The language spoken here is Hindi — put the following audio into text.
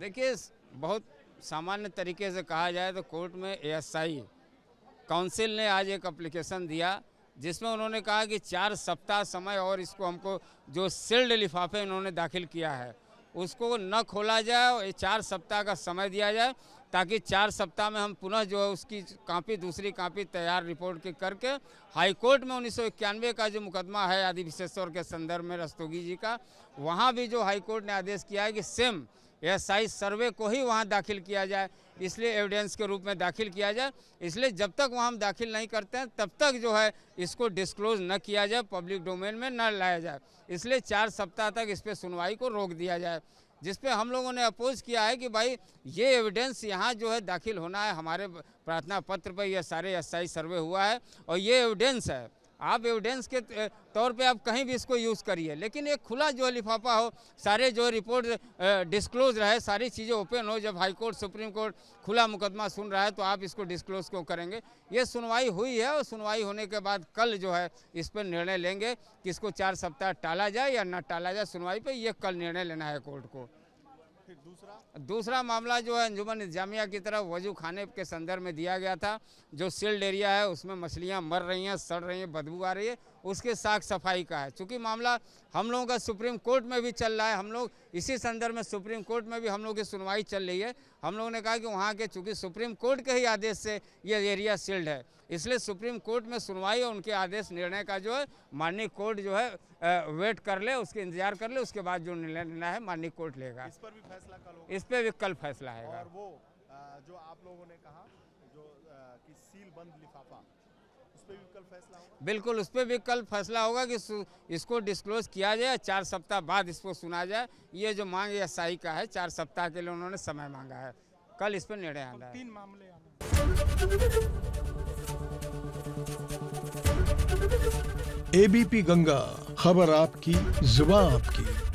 देखिए बहुत सामान्य तरीके से कहा जाए तो कोर्ट में एएसआई काउंसिल ने आज एक अप्लीकेशन दिया जिसमें उन्होंने कहा कि चार सप्ताह समय और इसको हमको जो सील्ड लिफाफे उन्होंने दाखिल किया है उसको न खोला जाए और चार सप्ताह का समय दिया जाए ताकि चार सप्ताह में हम पुनः जो है उसकी कापी दूसरी कापी तैयार रिपोर्ट के करके हाई कोर्ट में उन्नीस का जो मुकदमा है आदि विशेश्वर के संदर्भ में रस्तोगी जी का वहाँ भी जो हाई कोर्ट ने आदेश किया है कि सेम यह साइज सर्वे को ही वहाँ दाखिल किया जाए इसलिए एविडेंस के रूप में दाखिल किया जाए इसलिए जब तक वहाँ हम दाखिल नहीं करते हैं तब तक जो है इसको डिस्क्लोज न किया जाए पब्लिक डोमेन में न लाया जाए इसलिए चार सप्ताह तक इस पर सुनवाई को रोक दिया जाए जिस पे हम लोगों ने अपोज किया है कि भाई ये एविडेंस यहाँ जो है दाखिल होना है हमारे प्रार्थना पत्र पर यह सारे एस सर्वे हुआ है और ये एविडेंस है आप एविडेंस के तौर पे आप कहीं भी इसको यूज़ करिए लेकिन एक खुला जो लिफाफा हो सारे जो रिपोर्ट डिस्क्लोज रहे सारी चीज़ें ओपन हो जब हाई कोर्ट सुप्रीम कोर्ट खुला मुकदमा सुन रहा है तो आप इसको डिस्क्लोज क्यों करेंगे ये सुनवाई हुई है और सुनवाई होने के बाद कल जो है इस पर निर्णय लेंगे कि इसको चार सप्ताह टाला जाए या न टाला जाए सुनवाई पर यह कल निर्णय लेना है कोर्ट को दूसरा दूसरा मामला जो है अंजुमन इंजामिया की तरफ वजू खाने के संदर्भ में दिया गया था जो सील्ड एरिया है उसमें मछलियाँ मर रही हैं सड़ रही हैं बदबू आ रही है उसके साख सफाई का है चूँकि मामला हम लोगों का सुप्रीम कोर्ट में भी चल रहा है हम लोग इसी संदर्भ में सुप्रीम कोर्ट में भी हम लोगों की सुनवाई चल रही है हम लोगों ने कहा कि वहाँ के चूँकि सुप्रीम कोर्ट के ही आदेश से ये एरिया सील्ड है इसलिए सुप्रीम कोर्ट में सुनवाई और उनके आदेश निर्णय का जो है माननीय कोर्ट जो है वेट कर ले उसके इंतजार कर ले उसके बाद जो निर्णय लेना है माननीय कोर्ट लेगा इस पर भी फैसला कल इस पर भी कल फैसला है और वो जो आप लोगों ने कहा जो कि सील बंद लिफाफा बिल्कुल उस पर भी कल फैसला होगा कि इसको डिस्क्लोज किया जाए चार सप्ताह बाद इसको सुना जाए ये जो मांग एस का है चार सप्ताह के लिए उन्होंने समय मांगा है कल इस पर निर्णय आना है तीन मामले एबीपी गंगा खबर आपकी जुबा आपकी